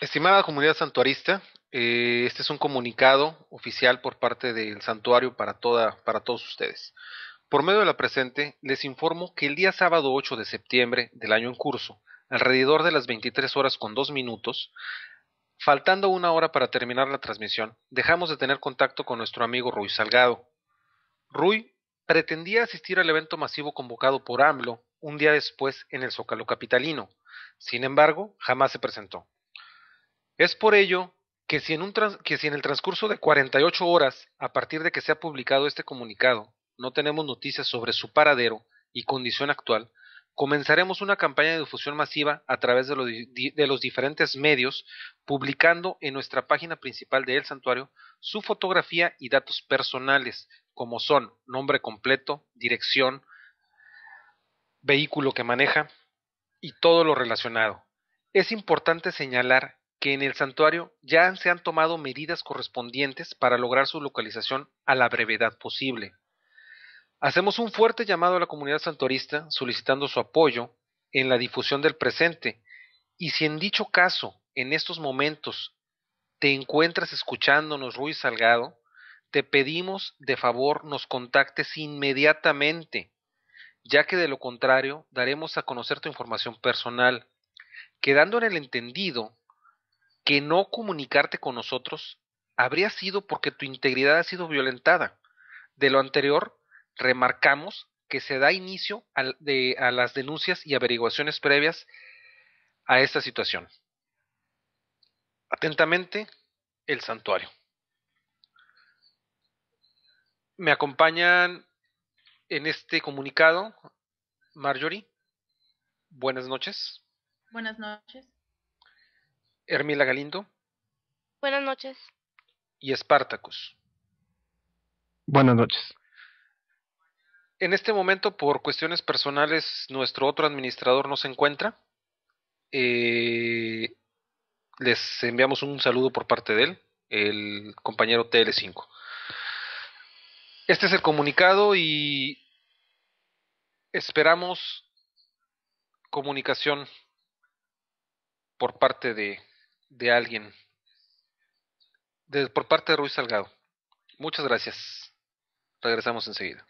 Estimada comunidad santuarista, eh, este es un comunicado oficial por parte del santuario para, toda, para todos ustedes. Por medio de la presente, les informo que el día sábado 8 de septiembre del año en curso, alrededor de las 23 horas con 2 minutos, faltando una hora para terminar la transmisión, dejamos de tener contacto con nuestro amigo Rui Salgado. Rui pretendía asistir al evento masivo convocado por AMLO un día después en el Zócalo Capitalino. Sin embargo, jamás se presentó. Es por ello que si, en el transcurso de 48 horas, a partir de que se ha publicado este comunicado, no tenemos noticias sobre su paradero y condición actual, comenzaremos una campaña de difusión masiva a través de los, de los, diferentes medios, publicando en nuestra página principal de El Santuario su fotografía y datos personales, como son nombre completo, dirección, vehículo que maneja y todo lo relacionado. Es importante señalar que en el santuario ya se han tomado medidas correspondientes para lograr su localización a la brevedad posible. Hacemos un fuerte llamado a la comunidad santorista solicitando su apoyo en la difusión del presente y si en dicho caso, en estos momentos, te encuentras escuchándonos, Ruiz Salgado, te pedimos de favor nos contactes inmediatamente, ya que de lo contrario daremos a conocer tu información personal, quedando en el entendido que no comunicarte con nosotros habría sido porque tu integridad ha sido violentada. De lo anterior, remarcamos que se da inicio a, a las denuncias y averiguaciones previas a esta situación. Atentamente, el santuario. Me acompañan en este comunicado, Marjorie. Buenas noches. Buenas noches. Hermila Galindo. Buenas noches. Y Spartacus. Buenas noches. En este momento, por cuestiones personales, nuestro otro administrador no se encuentra. Eh, les enviamos un saludo por parte de él, el compañero TL5. Este es el comunicado y esperamos comunicación por parte de de alguien de, por parte de Ruiz Salgado. Muchas gracias. Regresamos enseguida.